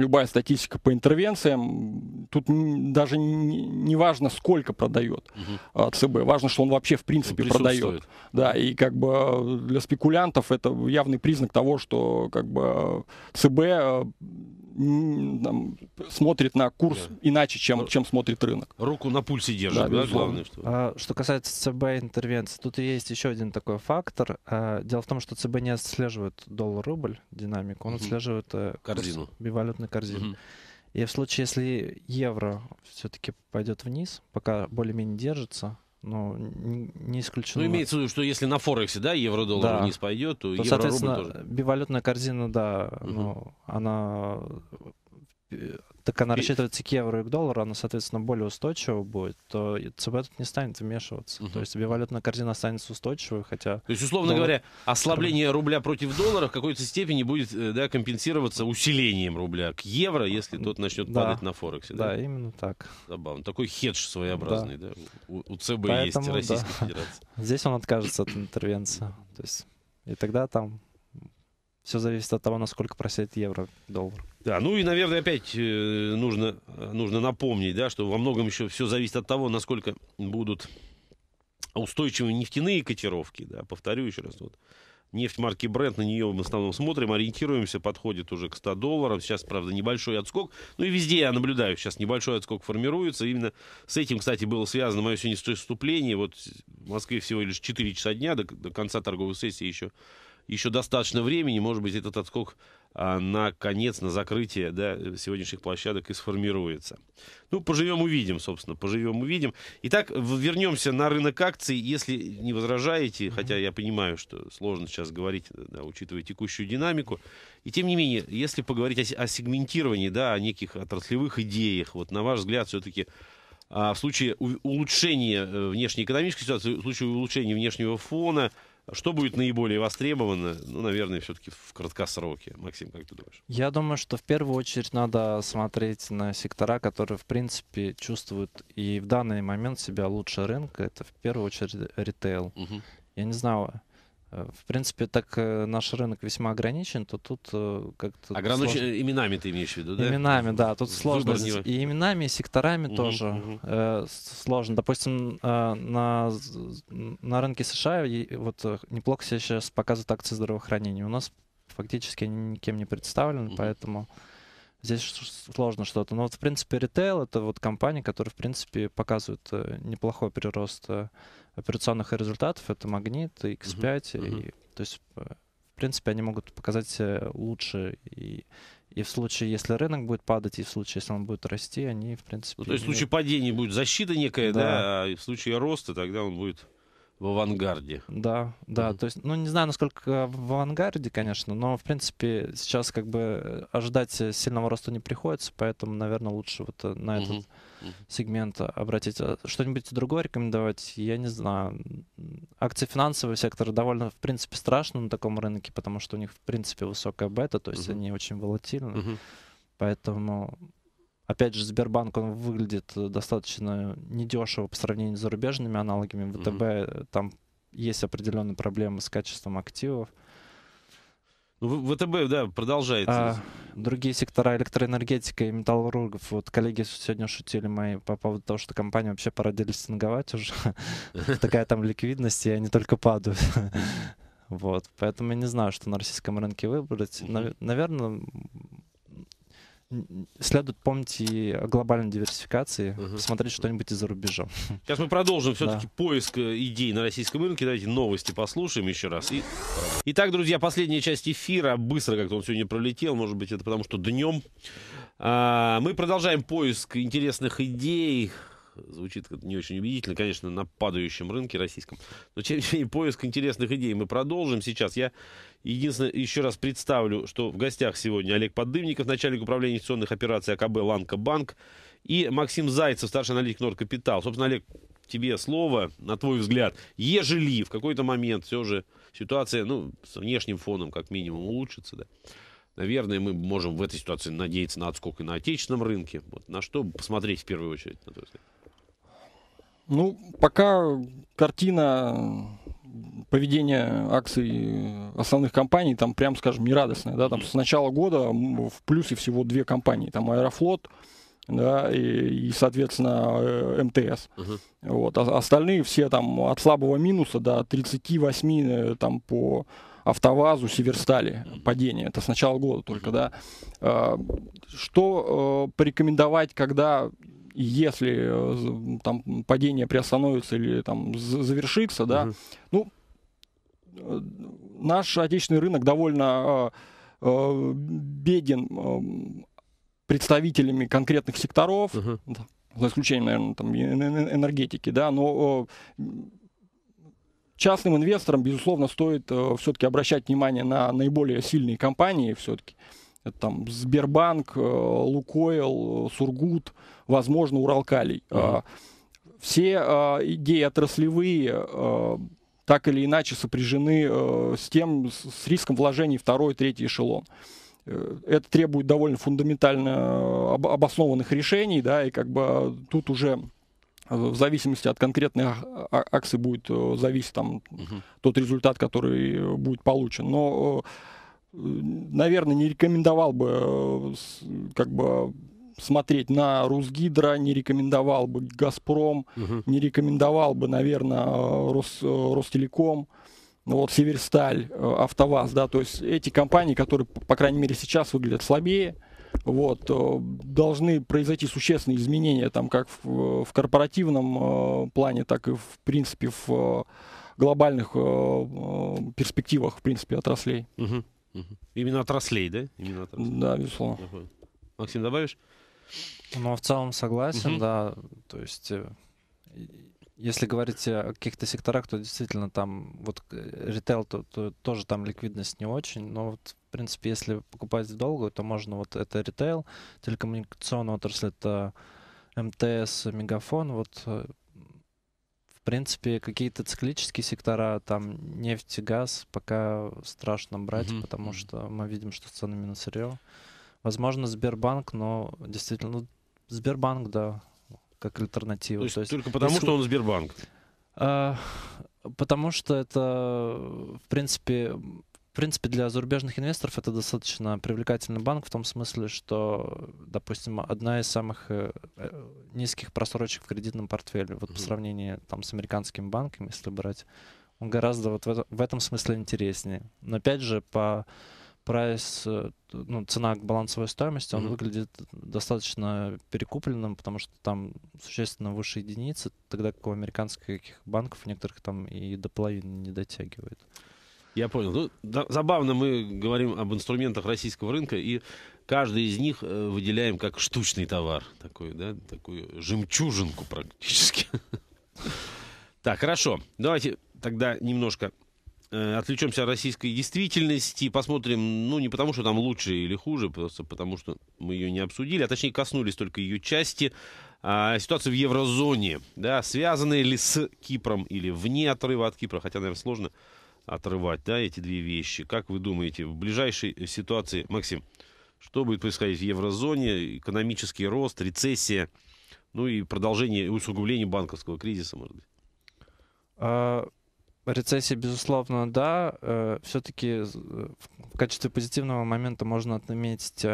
любая статистика по интервенциям, тут даже не, не важно, сколько продает угу. ЦБ, важно, что он вообще в принципе продает. Да, и как бы э, для спекулянтов это явный признак того, что как бы э, ЦБ э, там, смотрит на курс да. иначе, чем, чем смотрит рынок. Руку на пульсе держит, да, да главное. Что... А, что касается ЦБ интервенции, тут есть еще один такой фактор. А, дело в том, что ЦБ не отслеживает доллар-рубль динамику, он отслеживает э, корзину. Курс, бивалютную корзину. Угу. И в случае, если евро все-таки пойдет вниз, пока более-менее держится, ну, не исключено. Ну, имеется в виду, что если на Форексе, да, евро-доллар да. вниз пойдет, то, то евро-рубль тоже. бивалютная корзина, да, угу. ну, она э, так она рассчитывается к евро и к доллару, она, соответственно, более устойчива будет, то ЦБ тут не станет вмешиваться. Угу. То есть валютная корзина останется устойчивой, хотя... То есть, условно доллар... говоря, ослабление рубля против доллара в какой-то степени будет э, да, компенсироваться усилением рубля к евро, если тот начнет да. падать на Форексе. Да? да, именно так. Забавно. Такой хедж своеобразный, да, да? У, у ЦБ Поэтому, есть, Российской да. Федерации. <laughs> Здесь он откажется от интервенции. То есть, и тогда там все зависит от того, насколько просядет евро, доллар. Да, ну и, наверное, опять э, нужно, нужно напомнить, да, что во многом еще все зависит от того, насколько будут устойчивые нефтяные котировки. Да, повторю еще раз. Вот, нефть марки Brent, на нее мы в основном смотрим, ориентируемся, подходит уже к 100 долларам. Сейчас, правда, небольшой отскок. Ну и везде я наблюдаю, сейчас небольшой отскок формируется. Именно с этим, кстати, было связано мое сегодняшнее выступление. Вот в Москве всего лишь 4 часа дня, до, до конца торговой сессии еще еще достаточно времени, может быть, этот отскок а, на конец, на закрытие да, сегодняшних площадок и сформируется. Ну, поживем, увидим, собственно, поживем, увидим. Итак, вернемся на рынок акций, если не возражаете, хотя я понимаю, что сложно сейчас говорить, э, да, учитывая текущую динамику. И тем не менее, если поговорить о, о сегментировании, да, о неких отраслевых идеях, вот на ваш взгляд, все-таки а, в случае улучшения э, внешней экономической ситуации, в случае улучшения внешнего фона – что будет наиболее востребовано, ну, наверное, все-таки в краткосроке? Максим, как ты думаешь? Я думаю, что в первую очередь надо смотреть на сектора, которые, в принципе, чувствуют и в данный момент себя лучше рынка. Это в первую очередь ритейл. Угу. Я не знаю, Э, в принципе, так э, наш рынок весьма ограничен, то тут э, как-то... Ограничен сложно... именами ты имеешь в виду, да? Именами, да. Тут сложно. И именами, и секторами угу, тоже угу. Э, сложно. Допустим, э, на, на рынке США и, вот неплохо себя сейчас показывают акции здравоохранения. У нас фактически они никем не представлены, угу. поэтому здесь сложно что-то. Но вот, в принципе, ритейл — это вот компания, которая, в принципе, показывает неплохой прирост операционных результатов. Это Магнит, и X5. Угу. И, то есть, э, в принципе, они могут показать лучше и и в случае, если рынок будет падать, и в случае, если он будет расти, они, в принципе... Ну, то есть в случае падения будет защита некая, да, да а в случае роста тогда он будет в авангарде. Да, да, mm-hmm. то есть, ну, не знаю, насколько э, в авангарде, конечно, но, в принципе, сейчас как бы э, ожидать сильного роста не приходится, поэтому, наверное, лучше вот на этот... Mm-hmm сегмента обратить. А что-нибудь другое рекомендовать, я не знаю. Акции финансового сектора довольно, в принципе, страшно на таком рынке, потому что у них, в принципе, высокая бета, то есть uh-huh. они очень волатильны. Uh-huh. Поэтому Опять же, Сбербанк, он выглядит достаточно недешево по сравнению с зарубежными аналогами. ВТБ, mm-hmm. там есть определенные проблемы с качеством активов. Ну, ВТБ, да, продолжается. А, другие сектора электроэнергетика и металлургов. Вот коллеги сегодня шутили мои по поводу того, что компания вообще пора делистинговать уже. <laughs> Такая там ликвидность, и они только падают. Вот, поэтому я не знаю, что на российском рынке выбрать. Наверное, следует помнить и о глобальной диверсификации, угу. смотреть что-нибудь из-за рубежа. <laughs> Сейчас мы продолжим все-таки да. поиск э, идей на российском рынке. Давайте новости послушаем еще раз. И... Итак, друзья, последняя часть эфира. Быстро как-то он сегодня пролетел. Может быть, это потому, что днем. А, мы продолжаем поиск интересных идей, звучит не очень убедительно, конечно, на падающем рынке российском. Но, тем не менее, поиск интересных идей мы продолжим сейчас. Я единственное еще раз представлю, что в гостях сегодня Олег Поддымников, начальник управления инвестиционных операций АКБ «Ланка Банк», и Максим Зайцев, старший аналитик Норд Капитал. Собственно, Олег, тебе слово, на твой взгляд, ежели в какой-то момент все же ситуация, ну, с внешним фоном как минимум улучшится, да, наверное, мы можем в этой ситуации надеяться на отскок и на отечественном рынке. Вот на что посмотреть в первую очередь, на твой взгляд? Ну, пока картина поведения акций основных компаний там прям, скажем, нерадостное. Да? Там с начала года в плюсе всего две компании. Там Аэрофлот да, и, и соответственно, э, МТС. Угу. Вот. А остальные все там от слабого минуса до 38 э, там, по АвтоВАЗу, Северстали, падение. Это с начала года только, да. А, что э, порекомендовать, когда если э, там падение приостановится или там завершится, да, угу. ну, э, наш отечественный рынок довольно э, беден представителями конкретных секторов, угу. за исключением, наверное, там, энергетики, да, но частным инвесторам, безусловно, стоит все-таки обращать внимание на наиболее сильные компании все-таки. Угу это там Сбербанк, э, Лукойл, э, Сургут, возможно, Уралкалий. Mm-hmm. Все а, идеи отраслевые э, так или иначе сопряжены с тем, с риском вложений второй, третий эшелон. Это требует довольно фундаментально обоснованных решений, да, и как бы а, тут уже в зависимости от конкретной акции будет зависеть там угу. тот результат, который будет получен. Но наверное, не рекомендовал бы э, как бы смотреть на Русгидро, не рекомендовал бы Газпром, угу. не рекомендовал бы, наверное, э, Рос, э, Ростелеком, ну вот Северсталь, Автоваз, да, то есть эти компании, которые, по крайней мере, сейчас выглядят слабее, вот, должны произойти существенные изменения там как в, в корпоративном э, плане, так и в принципе в глобальных э, перспективах, в принципе, отраслей. Угу. Именно отраслей, да? Именно отраслей. Да, безусловно. Угу. Максим, добавишь? Ну, в целом согласен, угу. да. То есть, э, если говорить о каких-то секторах, то действительно там, вот э, ритейл, то, то тоже там ликвидность не очень, но вот в принципе, если покупать в долгую, то можно вот это ритейл, телекоммуникационная отрасль, это МТС, Мегафон, вот э, принципе, какие-то циклические сектора, там нефть и газ, пока страшно брать, mm-hmm. потому что мы видим, что с ценами на сырье. Возможно, Сбербанк, но действительно, ну, Сбербанк, да, как альтернатива. То есть, То есть только потому, если... что он Сбербанк? А, потому что это, в принципе, в принципе, для зарубежных инвесторов это достаточно привлекательный банк в том смысле, что, допустим, одна из самых э, э, низких просрочек в кредитном портфеле, вот mm-hmm. по сравнению там, с американскими банками, если брать, он гораздо вот в, этом смысле интереснее. Но опять же, по прайс, э, ну, цена к балансовой стоимости, он mm-hmm. выглядит достаточно перекупленным, потому что там существенно выше единицы, тогда как у американских банков некоторых там и до половины не дотягивает. Я понял. Ну, да, забавно, мы говорим об инструментах российского рынка, и каждый из них э, выделяем как штучный товар. Такой, да, такую жемчужинку практически. <laughs> Так, хорошо. Давайте тогда немножко э, отвлечемся от российской действительности, посмотрим, ну, не потому, что там лучше или хуже, просто потому, что мы ее не обсудили, а точнее коснулись только ее части, а, ситуация в еврозоне, да, связанная ли с Кипром или вне отрыва от Кипра, хотя, наверное, сложно отрывать, да, эти две вещи. Как вы думаете, в ближайшей э, ситуации, Максим, что будет происходить в еврозоне, экономический рост, рецессия, ну и продолжение, усугубления банковского кризиса, может быть? А, рецессия, безусловно, да. А, э, Все-таки э, в качестве позитивного момента можно отметить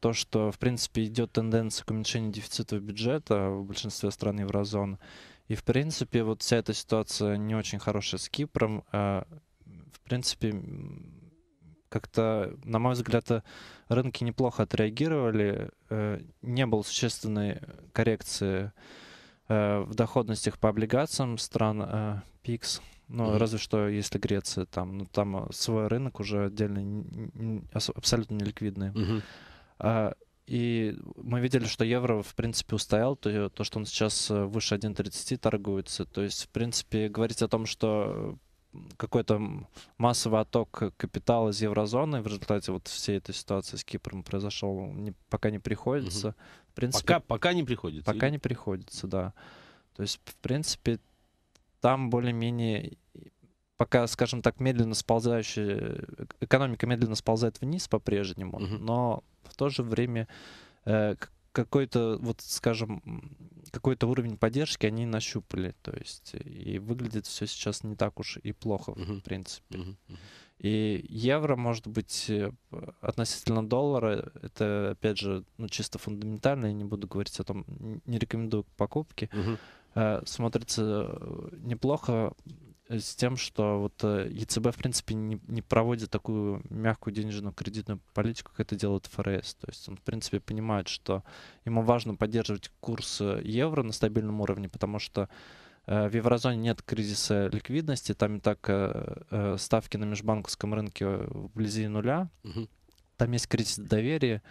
то, что, в принципе, идет тенденция к уменьшению дефицита бюджета в большинстве стран еврозоны. И, в принципе, вот вся эта ситуация не очень хорошая с Кипром. А, в принципе, как-то, на мой взгляд, э, рынки неплохо отреагировали. Э, не было существенной коррекции э, в доходностях по облигациям стран ПИКС. Ну, mm-hmm. разве что, если Греция там, ну, там свой рынок уже отдельно абсолютно неликвидный. Mm-hmm. И мы видели, что евро, в принципе, устоял. То, то что он сейчас э, выше 1.30 торгуется. То есть, в принципе, говорить о том, что какой-то массовый отток капитала из еврозоны в результате вот всей этой ситуации с Кипром произошел, не, пока не приходится. Угу. В принципе, пока, пока не приходится. Пока или? не приходится, да. То есть, в принципе, там более-менее пока, скажем так, медленно сползающая, э, экономика медленно сползает вниз по-прежнему, угу. но в то же время э, какой-то, вот скажем, какой-то уровень поддержки они нащупали. То есть, и выглядит все сейчас не так уж и плохо, uh-huh. в принципе. Uh-huh. Uh-huh. И евро, может быть, э, относительно доллара, это, опять же, ну, чисто фундаментально, я не буду говорить о том, не рекомендую покупки, uh-huh. Э, смотрится неплохо с тем, что вот э, ЕЦБ, в принципе, не, не проводит такую мягкую денежную кредитную политику, как это делает ФРС. То есть он, в принципе, понимает, что ему важно поддерживать курс э, евро на стабильном уровне, потому что э, в еврозоне нет кризиса ликвидности, там и так ставки на межбанковском рынке вблизи нуля, угу. там есть кризис доверия,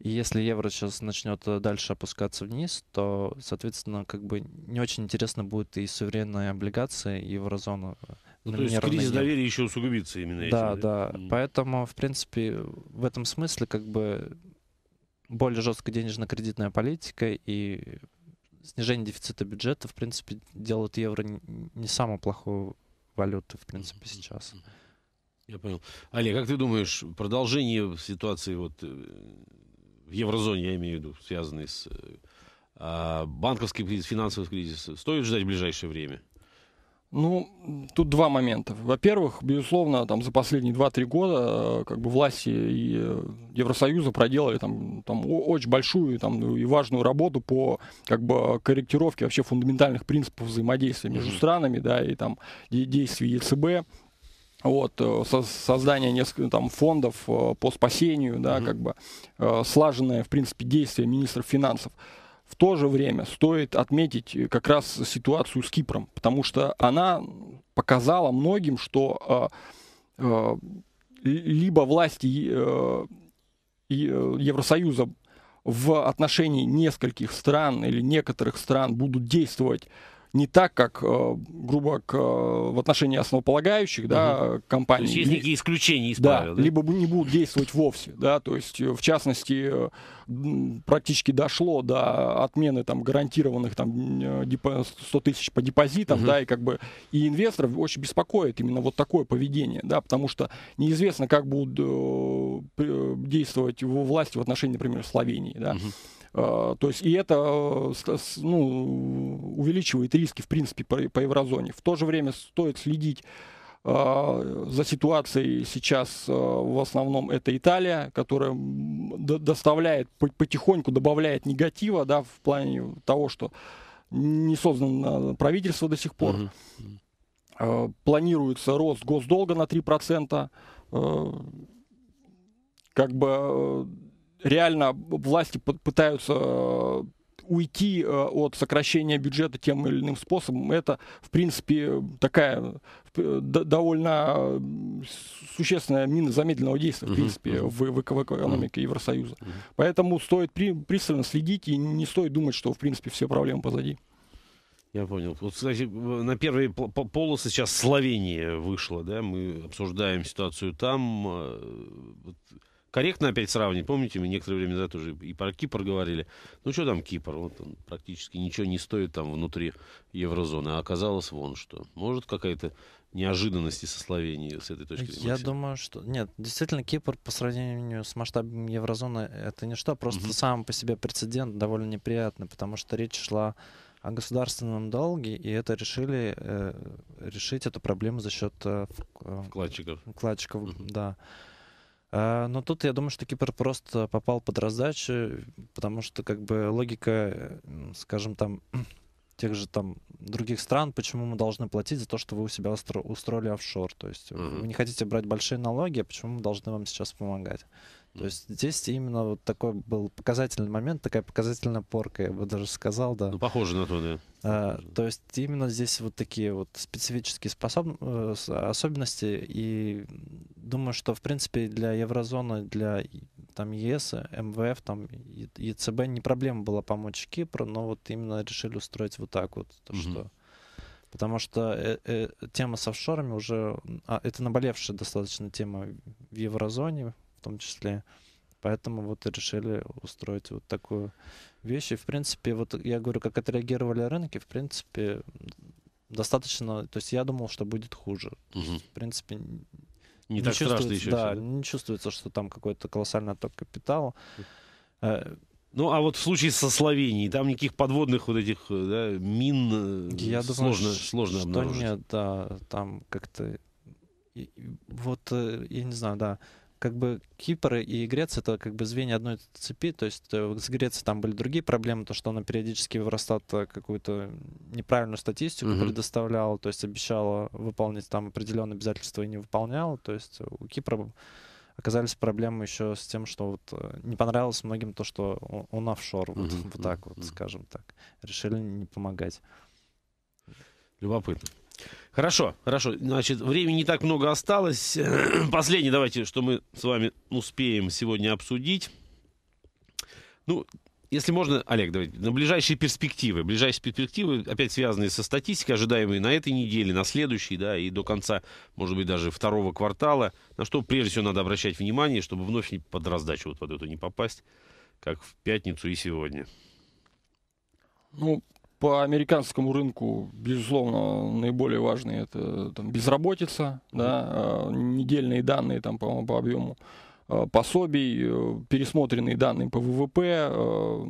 и если евро сейчас начнет э, дальше опускаться вниз, то, соответственно, как бы не очень интересно будет и суверенные облигации, и еврозона. Э, ну, то есть кризис доверия еще усугубится именно этим. Да, да. да. Mm. Поэтому, в принципе, в этом смысле как бы более жесткая денежно-кредитная политика и снижение дефицита бюджета, в принципе, делают евро не самую плохую валюту, в принципе, сейчас. Я понял. Олег, как ты думаешь, продолжение ситуации вот э, в еврозоне, я имею в виду, связанный с э, а, банковский кризис, финансовый кризис, стоит ждать в ближайшее время? Ну, тут два момента. Во-первых, безусловно, там за последние 2-3 года э, как бы власти и э, Евросоюза проделали там, там очень большую там, ну, и важную работу по как бы корректировке вообще фундаментальных принципов взаимодействия между странами, да, и там действий ЕЦБ, вот, э, создание нескольких там фондов э, по спасению, да, mm-hmm. как бы э, слаженное, в принципе, действие министров финансов. В то же время стоит отметить как раз ситуацию с Кипром, потому что она показала многим, что э, э, либо власти э, Евросоюза в отношении нескольких стран или некоторых стран будут действовать не так, как, э, грубо к э, в отношении основополагающих да, угу. компаний. То есть есть некие исключения из да, правил. Да? Либо не будут действовать вовсе. Да, то есть, э, в частности, практически дошло до отмены там, гарантированных там, 100 тысяч по депозитам, угу. да, и как бы и инвесторов очень беспокоит именно вот такое поведение, да, потому что неизвестно, как будут действовать власти в отношении, например, Словении, да. Угу. А, то есть и это э, ну, увеличивает риски, в принципе, по, еврозоне. В то же время стоит следить а, за ситуацией сейчас э, в основном это Италия, которая доставляет, потихоньку добавляет негатива да, в плане того, что не создано правительство до сих пор. Угу. Планируется рост госдолга на 3%. Э, как бы реально власти пытаются э, уйти э, от сокращения бюджета тем или иным способом, это, в принципе, такая э, довольно существенная мина замедленного действия, в принципе, в, в, в экономике Евросоюза. Поэтому стоит при, пристально следить и не стоит думать, что, в принципе, все проблемы позади. Я понял. Вот, кстати, на первые полосы сейчас Словения вышла, да, мы обсуждаем ситуацию там корректно опять сравнить. Помните, мы некоторое время назад уже и про Кипр говорили. Ну, что там Кипр? Вот он практически ничего не стоит там внутри еврозоны. А оказалось вон что. Может, какая-то неожиданности со Словенией с этой точки зрения? Я думаю, что... Нет, действительно, Кипр по сравнению с масштабом еврозоны это ничто. Просто угу. сам по себе прецедент довольно неприятный, потому что речь шла о государственном долге, и это решили э, решить эту проблему за счет э, э вкладчиков. Вкладчиков, угу. да. А, но тут я думаю, что Кипр просто попал под раздачу, потому что как бы логика, скажем там, <clears throat> тех же там других стран, почему мы должны платить за то, что вы у себя устроили офшор. То есть mm-hmm. вы не хотите брать большие налоги, а почему мы должны вам сейчас помогать? То есть здесь именно вот такой был показательный момент, такая показательная порка, я бы даже сказал, да. Ну, похоже на то, да. А, то есть именно здесь вот такие вот специфические способ... Э, особенности, и думаю, что, в принципе, для еврозоны, для там ЕС, МВФ, там ЕЦБ не проблема была помочь Кипру, но вот именно решили устроить вот так вот, то, угу. что... Потому что э, э, тема с офшорами уже... А, это наболевшая достаточно тема в еврозоне, том числе. Поэтому вот решили устроить вот такую вещь. И, в принципе, вот я говорю, как отреагировали рынки, в принципе, достаточно... То есть я думал, что будет хуже. Угу. в принципе, не, не так страшно еще. Да, все, не чувствуется, что там какой-то колоссальный отток капитала. Э, ну, а вот в случае со Словенией, там никаких подводных вот этих да, мин э, Я сложно, думаю, сложно что обнаружить. Нет, да, там как-то... Вот, э, я не знаю, да как бы Кипр и Греция это как бы звенья одной цепи, то есть э, с Грецией там были другие проблемы, то что она периодически в э, какую-то неправильную статистику mm-hmm. предоставляла, то есть обещала выполнить там определенные обязательства и не выполняла, то есть у Кипра оказались проблемы еще с тем, что вот э, не понравилось многим то, что он офшор, вот, mm-hmm. вот так вот, mm-hmm. скажем так, решили не помогать. Любопытно. Хорошо, хорошо. Значит, времени не так много осталось. <clears throat> Последнее давайте, что мы с вами успеем сегодня обсудить. Ну, если можно, Олег, давайте, на ближайшие перспективы. Ближайшие перспективы, опять связанные со статистикой, ожидаемые на этой неделе, на следующей, да, и до конца, может быть, даже второго квартала. На что прежде всего надо обращать внимание, чтобы вновь не под раздачу вот под эту не попасть, как в пятницу и сегодня. Ну, по американскому рынку, безусловно, наиболее важные это там, безработица, да, а, недельные данные там, по, по объему а, пособий, э, пересмотренные данные по ВВП, э,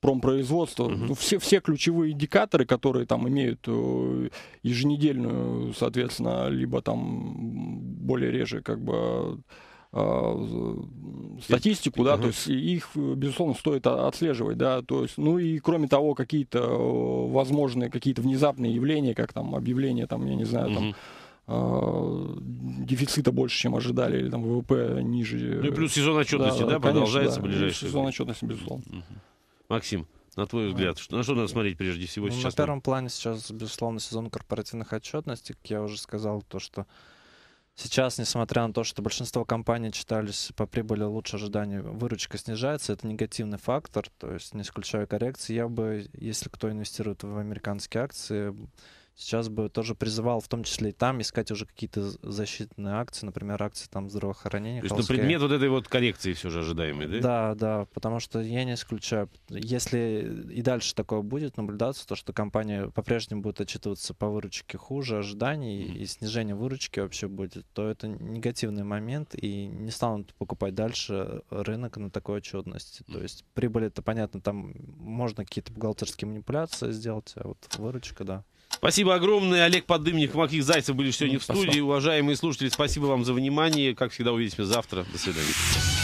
промпроизводство, Uh -huh. ну, все, все ключевые индикаторы, которые там имеют э, еженедельную, соответственно, либо там более реже как бы а, статистику, да, то есть их, безусловно, стоит отслеживать, да, то есть, ну и кроме того, какие-то э, возможные, какие-то внезапные явления, как там объявление, там, я не знаю, там, а, дефицита больше, чем ожидали, или там ВВП ниже. Ну и плюс сезон отчетности, да, продолжается ближайший. Сезон отчетности, безусловно. Максим, на твой взгляд, что, на что надо смотреть прежде всего ну, сейчас? На первом плане сейчас, безусловно, сезон корпоративных отчетностей. Как я уже сказал, то, что Сейчас, несмотря на то, что большинство компаний читались по прибыли лучше ожиданий, выручка снижается, это негативный фактор, то есть не исключая коррекции. Я бы, если кто инвестирует в американские акции, сейчас бы тоже призывал, в том числе и там, искать уже какие-то защитные акции, например, акции там здравоохранения. То есть холские. на предмет вот этой вот коррекции все же ожидаемой, да? Да, да, потому что я не исключаю, если и дальше такое будет наблюдаться, то что компания по-прежнему будет отчитываться по выручке хуже ожиданий, mm и снижение выручки вообще будет, то это негативный момент, и не станут покупать дальше рынок на такой отчетности. mm То есть прибыль, это понятно, там можно какие-то бухгалтерские манипуляции сделать, а вот выручка, да. Спасибо огромное. Олег Подымник, Максим Зайцев были сегодня ну, в студии. Спасибо. Уважаемые слушатели, спасибо вам за внимание. Как всегда, увидимся завтра. До свидания.